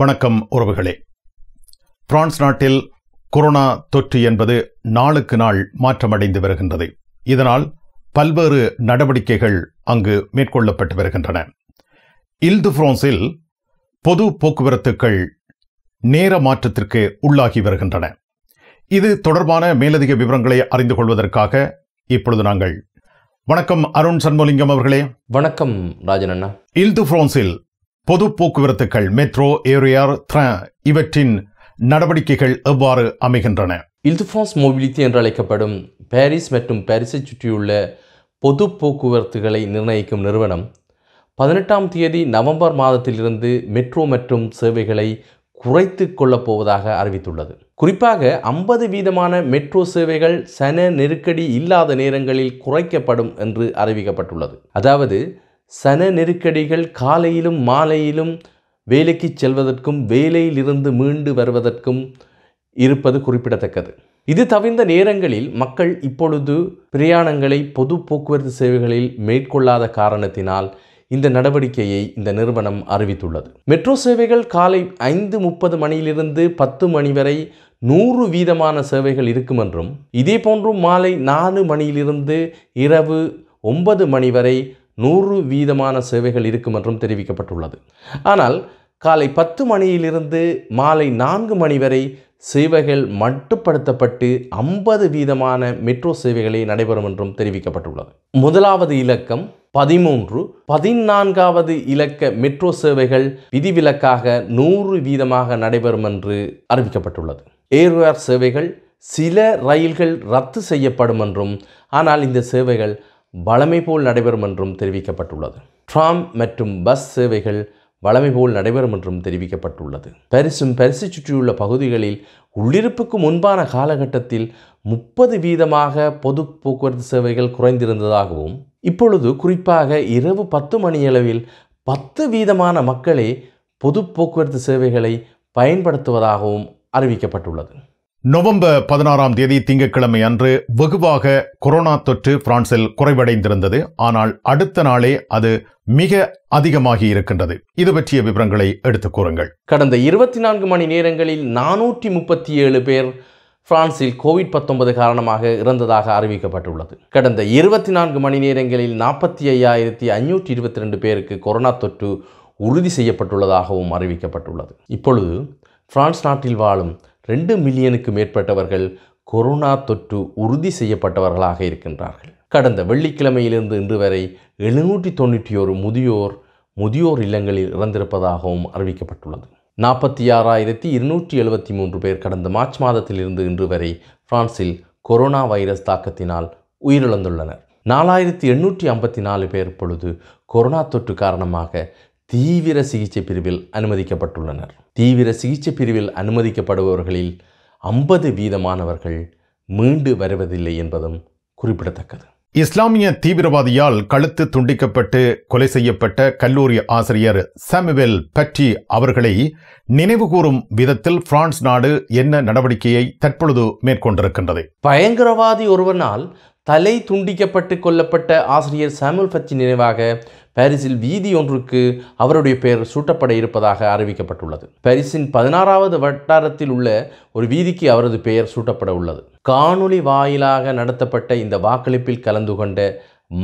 வணக்கம் உறவுகளே பிரான்ஸ் நாட்டில் கொரோனா தொற்று என்பது நாளுக்கு நாள் மாற்றமடைந்து வருகின்றது இதனால் பல்வேறு நடவடிக்கைகள் அங்கு மேற்கொள்ளப்பட்டு வருகின்றன இல்து பிரான்ஸில் பொது போக்குவரத்துக்கள் நேர மாற்றத்திற்கு உள்ளாகி வருகின்றன இது தொடர்பான மேலதிக விவரங்களை அறிந்து கொள்வதற்காக இப்பொழுது நாங்கள் வணக்கம் அருண் சண்முலிங்கம் அவர்களே வணக்கம் ராஜன் அண்ணா இல்து பிரான்ஸில் பொது போக்குவரத்துகள் மெட்ரோ ஏரியார் இவற்றின் நடவடிக்கைகள் எவ்வாறு அமைகின்றன இல்துஃபான்ஸ் மொபிலிட்டி என்று அழைக்கப்படும் பாரிஸ் மற்றும் பாரிஸை சுற்றியுள்ள பொது போக்குவரத்துகளை நிர்ணயிக்கும் நிறுவனம் பதினெட்டாம் தேதி நவம்பர் மாதத்திலிருந்து மெட்ரோ மற்றும் சேவைகளை குறைத்து கொள்ளப் போவதாக அறிவித்துள்ளது குறிப்பாக ஐம்பது வீதமான மெட்ரோ சேவைகள் சன நெருக்கடி இல்லாத நேரங்களில் குறைக்கப்படும் என்று அறிவிக்கப்பட்டுள்ளது அதாவது சன நெருக்கடிகள் காலையிலும் மாலையிலும் வேலைக்கு செல்வதற்கும் வேலையிலிருந்து மீண்டு வருவதற்கும் இருப்பது குறிப்பிடத்தக்கது இது தவிர்ந்த நேரங்களில் மக்கள் இப்பொழுது பிரயாணங்களை பொது போக்குவரத்து சேவைகளில் மேற்கொள்ளாத காரணத்தினால் இந்த நடவடிக்கையை இந்த நிறுவனம் அறிவித்துள்ளது மெட்ரோ சேவைகள் காலை ஐந்து முப்பது மணியிலிருந்து பத்து மணி வரை நூறு வீதமான சேவைகள் இருக்கும் என்றும் இதே போன்றும் மாலை நாலு மணியிலிருந்து இரவு ஒன்பது மணி வரை நூறு வீதமான சேவைகள் இருக்கும் என்றும் தெரிவிக்கப்பட்டுள்ளது ஆனால் காலை பத்து மணியிலிருந்து மாலை நான்கு மணி வரை சேவைகள் மட்டுப்படுத்தப்பட்டு ஐம்பது வீதமான மெட்ரோ சேவைகளே நடைபெறும் என்றும் தெரிவிக்கப்பட்டுள்ளது முதலாவது இலக்கம் பதிமூன்று பதினான்காவது இலக்க மெட்ரோ சேவைகள் விதிவிலக்காக நூறு வீதமாக நடைபெறும் என்று அறிவிக்கப்பட்டுள்ளது ஏர்வேர் சேவைகள் சில ரயில்கள் ரத்து செய்யப்படும் என்றும் ஆனால் இந்த சேவைகள் வளமை போல் நடைபெறும் என்றும் தெரிவிக்கப்பட்டுள்ளது ட்ராம் மற்றும் பஸ் சேவைகள் வளமை போல் நடைபெறும் என்றும் தெரிவிக்கப்பட்டுள்ளது பரிசும் பரிசு சுற்றியுள்ள பகுதிகளில் உள்ளிருப்புக்கு முன்பான காலகட்டத்தில் முப்பது வீதமாக பொது போக்குவரத்து சேவைகள் குறைந்திருந்ததாகவும் இப்பொழுது குறிப்பாக இரவு பத்து மணியளவில் பத்து வீதமான மக்களே பொது போக்குவரத்து சேவைகளை பயன்படுத்துவதாகவும் அறிவிக்கப்பட்டுள்ளது நவம்பர் பதினாறாம் தேதி திங்கட்கிழமை அன்று வெகுவாக கொரோனா தொற்று பிரான்சில் குறைவடைந்திருந்தது ஆனால் அடுத்த நாளே அது மிக அதிகமாகி இருக்கின்றது இது பற்றிய விவரங்களை எடுத்துக் கூறுங்கள் கடந்த இருபத்தி நான்கு மணி நேரங்களில் நானூற்றி முப்பத்தி ஏழு பேர் பிரான்சில் கோவிட் பத்தொன்பது காரணமாக இறந்ததாக அறிவிக்கப்பட்டுள்ளது கடந்த இருபத்தி நான்கு மணி நேரங்களில் நாற்பத்தி ஐயாயிரத்தி ஐநூற்றி இருபத்தி ரெண்டு பேருக்கு கொரோனா தொற்று உறுதி செய்யப்பட்டுள்ளதாகவும் அறிவிக்கப்பட்டுள்ளது இப்பொழுது பிரான்ஸ் நாட்டில் வாழும் ரெண்டு மில்லியனுக்கு மேற்பட்டவர்கள் கொரோனா தொற்று உறுதி செய்யப்பட்டவர்களாக இருக்கின்றார்கள் கடந்த வெள்ளிக்கிழமையிலிருந்து இன்று வரை எழுநூற்றி தொண்ணூற்றி ஒரு முதியோர் முதியோர் இல்லங்களில் இறந்திருப்பதாகவும் அறிவிக்கப்பட்டுள்ளது நாற்பத்தி ஆறாயிரத்தி இருநூற்றி எழுபத்தி மூன்று பேர் கடந்த மார்ச் மாதத்திலிருந்து இன்று வரை பிரான்சில் கொரோனா வைரஸ் தாக்கத்தினால் உயிரிழந்துள்ளனர் நாலாயிரத்தி எண்ணூற்றி ஐம்பத்தி நாலு பேர் பொழுது கொரோனா தொற்று காரணமாக தீவிர சிகிச்சை பிரிவில் அனுமதிக்கப்பட்டுள்ளனர் தீவிர சிகிச்சை பிரிவில் அனுமதிக்கப்படுபவர்களில் ஐம்பது வீதமானவர்கள் மீண்டு வருவதில்லை என்பதும் குறிப்பிடத்தக்கது இஸ்லாமிய தீவிரவாதியால் கழுத்து துண்டிக்கப்பட்டு கொலை செய்யப்பட்ட கல்லூரி ஆசிரியர் சாமுவேல் பற்றி அவர்களை நினைவுகூரும் விதத்தில் பிரான்ஸ் நாடு என்ன நடவடிக்கையை தற்பொழுது மேற்கொண்டிருக்கின்றது பயங்கரவாதி ஒருவனால் தலை துண்டிக்கப்பட்டு கொல்லப்பட்ட ஆசிரியர் சாமுல் பற்றி நினைவாக பாரிஸில் வீதி ஒன்றுக்கு அவருடைய பெயர் சூட்டப்பட இருப்பதாக அறிவிக்கப்பட்டுள்ளது பாரிஸின் பதினாறாவது வட்டாரத்தில் உள்ள ஒரு வீதிக்கு அவரது பெயர் சூட்டப்பட உள்ளது காணொளி வாயிலாக நடத்தப்பட்ட இந்த வாக்களிப்பில் கலந்து கொண்ட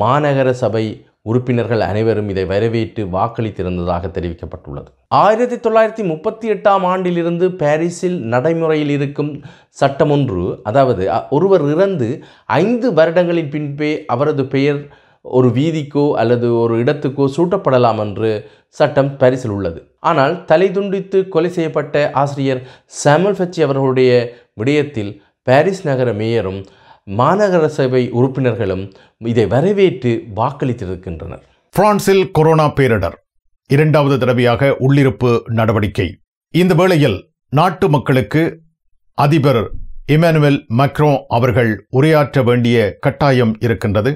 மாநகர சபை உறுப்பினர்கள் அனைவரும் இதை வரவேற்று வாக்களித்திருந்ததாக தெரிவிக்கப்பட்டுள்ளது ஆயிரத்தி தொள்ளாயிரத்தி முப்பத்தி எட்டாம் ஆண்டிலிருந்து பாரிஸில் நடைமுறையில் இருக்கும் சட்டம் ஒன்று அதாவது ஒருவர் இறந்து ஐந்து வருடங்களின் பின்பே அவரது பெயர் ஒரு வீதிக்கோ அல்லது ஒரு இடத்துக்கோ சூட்டப்படலாம் என்று சட்டம் பாரிஸில் உள்ளது ஆனால் தலை துண்டித்து கொலை செய்யப்பட்ட ஆசிரியர் சாமுல் ஃபச்சி அவர்களுடைய விடயத்தில் பாரிஸ் நகர மேயரும் மாநகர சபை உறுப்பினர்களும் இதை வரவேற்று வாக்களித்திருக்கின்றனர் பிரான்சில் கொரோனா பேரிடர் இரண்டாவது தடவையாக உள்ளிருப்பு நடவடிக்கை இந்த வேளையில் நாட்டு மக்களுக்கு அதிபர் இமானுவேல் மக்ரோ அவர்கள் உரையாற்ற வேண்டிய கட்டாயம் இருக்கின்றது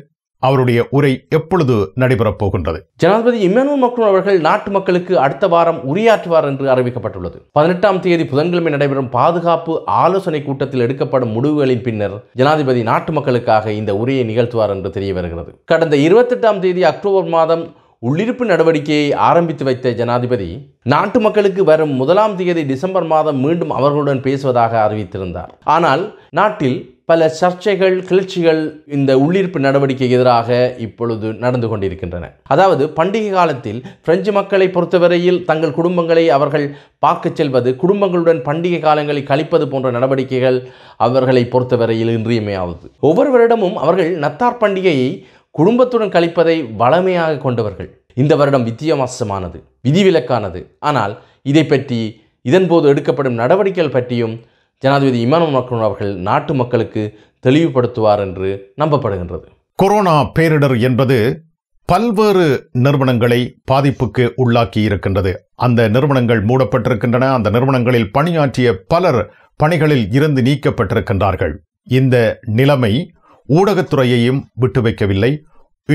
அவருடைய உரை எப்பொழுது நடைபெறப் போகின்றது ஜனாதிபதி இம்மானுவல் மக்ரோன் அவர்கள் நாட்டு மக்களுக்கு அடுத்த வாரம் உரையாற்றுவார் என்று அறிவிக்கப்பட்டுள்ளது பதினெட்டாம் தேதி புதன்கிழமை நடைபெறும் பாதுகாப்பு ஆலோசனை கூட்டத்தில் எடுக்கப்படும் முடிவுகளின் பின்னர் ஜனாதிபதி நாட்டு மக்களுக்காக இந்த உரையை நிகழ்த்துவார் என்று தெரிய வருகிறது கடந்த இருபத்தெட்டாம் தேதி அக்டோபர் மாதம் உள்ளிருப்பு நடவடிக்கையை ஆரம்பித்து வைத்த ஜனாதிபதி நாட்டு மக்களுக்கு வரும் முதலாம் தேதி டிசம்பர் மாதம் மீண்டும் அவர்களுடன் பேசுவதாக அறிவித்திருந்தார் ஆனால் நாட்டில் பல சர்ச்சைகள் கிளர்ச்சிகள் இந்த உள்ளிருப்பு நடவடிக்கைக்கு எதிராக இப்பொழுது நடந்து கொண்டிருக்கின்றன அதாவது பண்டிகை காலத்தில் பிரெஞ்சு மக்களை பொறுத்தவரையில் தங்கள் குடும்பங்களை அவர்கள் பார்க்கச் செல்வது குடும்பங்களுடன் பண்டிகை காலங்களை கழிப்பது போன்ற நடவடிக்கைகள் அவர்களை பொறுத்தவரையில் இன்றியமையாவது ஒவ்வொரு வருடமும் அவர்கள் நத்தார் பண்டிகையை குடும்பத்துடன் கழிப்பதை வளமையாக கொண்டவர்கள் இந்த வருடம் வித்தியாசமானது விதிவிலக்கானது ஆனால் இதை பற்றி இதன்போது எடுக்கப்படும் நடவடிக்கைகள் பற்றியும் ஜனாதிபதி இமானு மக்ரோன் அவர்கள் நாட்டு மக்களுக்கு தெளிவுபடுத்துவார் என்று நம்பப்படுகின்றது கொரோனா பேரிடர் என்பது பல்வேறு நிறுவனங்களை பாதிப்புக்கு உள்ளாக்கி இருக்கின்றது அந்த நிறுவனங்கள் மூடப்பட்டிருக்கின்றன அந்த நிறுவனங்களில் பணியாற்றிய பலர் பணிகளில் இருந்து நீக்கப்பட்டிருக்கின்றார்கள் இந்த நிலைமை ஊடகத்துறையையும் விட்டு வைக்கவில்லை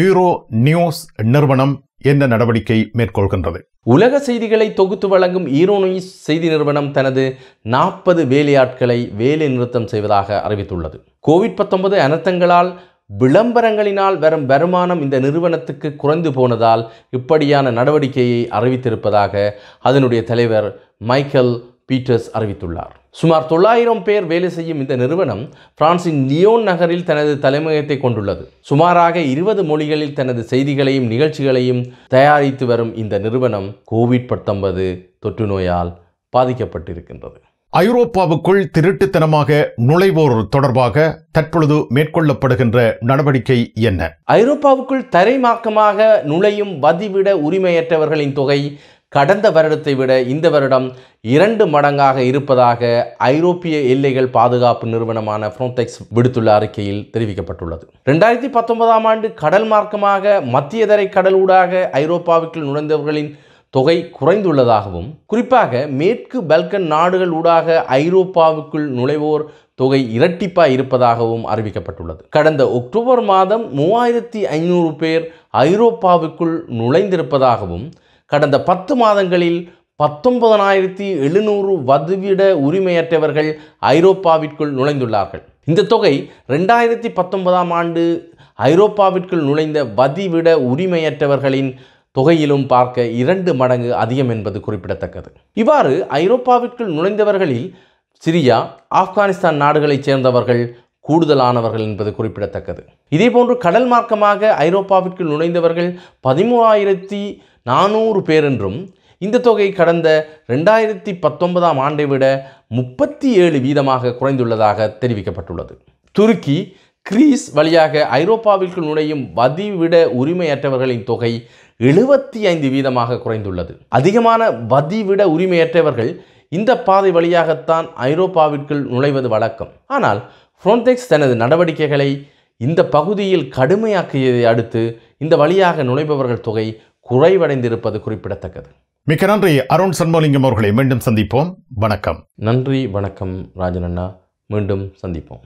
யூரோ நியூஸ் நிறுவனம் என்ன நடவடிக்கை மேற்கொள்கின்றது உலக செய்திகளை தொகுத்து வழங்கும் ஈரோனிஸ் செய்தி நிறுவனம் தனது நாற்பது வேலையாட்களை வேலை நிறுத்தம் செய்வதாக அறிவித்துள்ளது கோவிட் பத்தொன்பது அனர்த்தங்களால் விளம்பரங்களினால் வரும் வருமானம் இந்த நிறுவனத்துக்கு குறைந்து போனதால் இப்படியான நடவடிக்கையை அறிவித்திருப்பதாக அதனுடைய தலைவர் மைக்கேல் பீட்டர்ஸ் அறிவித்துள்ளார் சுமார் தொள்ளாயிரம் பேர் வேலை செய்யும் இந்த நிறுவனம் பிரான்சின் நியோன் நகரில் தனது தலைமையத்தை கொண்டுள்ளது சுமாராக இருபது மொழிகளில் தனது செய்திகளையும் நிகழ்ச்சிகளையும் தயாரித்து வரும் இந்த நிறுவனம் கோவிட் பத்தொன்பது தொற்று நோயால் பாதிக்கப்பட்டிருக்கின்றது ஐரோப்பாவுக்குள் திருட்டுத்தனமாக நுழைவோர் தொடர்பாக தற்பொழுது மேற்கொள்ளப்படுகின்ற நடவடிக்கை என்ன ஐரோப்பாவுக்குள் தரைமாக்கமாக நுழையும் வதிவிட உரிமையற்றவர்களின் தொகை கடந்த வருடத்தை விட இந்த வருடம் இரண்டு மடங்காக இருப்பதாக ஐரோப்பிய எல்லைகள் பாதுகாப்பு நிறுவனமான ஃப்ரோடெக்ஸ் விடுத்துள்ள அறிக்கையில் தெரிவிக்கப்பட்டுள்ளது ரெண்டாயிரத்தி பத்தொன்பதாம் ஆண்டு கடல் மார்க்கமாக மத்தியதரை கடலூடாக ஐரோப்பாவுக்குள் நுழைந்தவர்களின் தொகை குறைந்துள்ளதாகவும் குறிப்பாக மேற்கு பல்கன் நாடுகள் ஊடாக ஐரோப்பாவுக்குள் நுழைவோர் தொகை இரட்டிப்பாக இருப்பதாகவும் அறிவிக்கப்பட்டுள்ளது கடந்த அக்டோபர் மாதம் மூவாயிரத்தி ஐநூறு பேர் ஐரோப்பாவுக்குள் நுழைந்திருப்பதாகவும் கடந்த பத்து மாதங்களில் பத்தொன்பதனாயிரத்தி எழுநூறு வதுவிட உரிமையற்றவர்கள் ஐரோப்பாவிற்குள் நுழைந்துள்ளார்கள் இந்த தொகை ரெண்டாயிரத்தி பத்தொன்பதாம் ஆண்டு ஐரோப்பாவிற்குள் நுழைந்த வதிவிட உரிமையற்றவர்களின் தொகையிலும் பார்க்க இரண்டு மடங்கு அதிகம் என்பது குறிப்பிடத்தக்கது இவ்வாறு ஐரோப்பாவிற்குள் நுழைந்தவர்களில் சிரியா ஆப்கானிஸ்தான் நாடுகளைச் சேர்ந்தவர்கள் கூடுதலானவர்கள் என்பது குறிப்பிடத்தக்கது இதேபோன்று கடல் மார்க்கமாக ஐரோப்பாவிற்குள் நுழைந்தவர்கள் பதிமூவாயிரத்தி நானூறு பேர் என்றும் இந்த தொகை கடந்த ரெண்டாயிரத்தி பத்தொன்பதாம் ஆண்டை விட முப்பத்தி ஏழு வீதமாக குறைந்துள்ளதாக தெரிவிக்கப்பட்டுள்ளது துருக்கி கிரீஸ் வழியாக ஐரோப்பாவிற்குள் நுழையும் வதிவிட உரிமையற்றவர்களின் தொகை எழுபத்தி ஐந்து வீதமாக குறைந்துள்ளது அதிகமான வதிவிட உரிமையற்றவர்கள் இந்த பாதை வழியாகத்தான் ஐரோப்பாவிற்குள் நுழைவது வழக்கம் ஆனால் ஃப்ரோன்டெக்ஸ் தனது நடவடிக்கைகளை இந்த பகுதியில் கடுமையாக்கியதை அடுத்து இந்த வழியாக நுழைபவர்கள் தொகை குறைவடைந்திருப்பது குறிப்பிடத்தக்கது மிக்க நன்றி அருண் சண்முகலிங்கம் அவர்களை மீண்டும் சந்திப்போம் வணக்கம் நன்றி வணக்கம் ராஜன் அண்ணா மீண்டும் சந்திப்போம்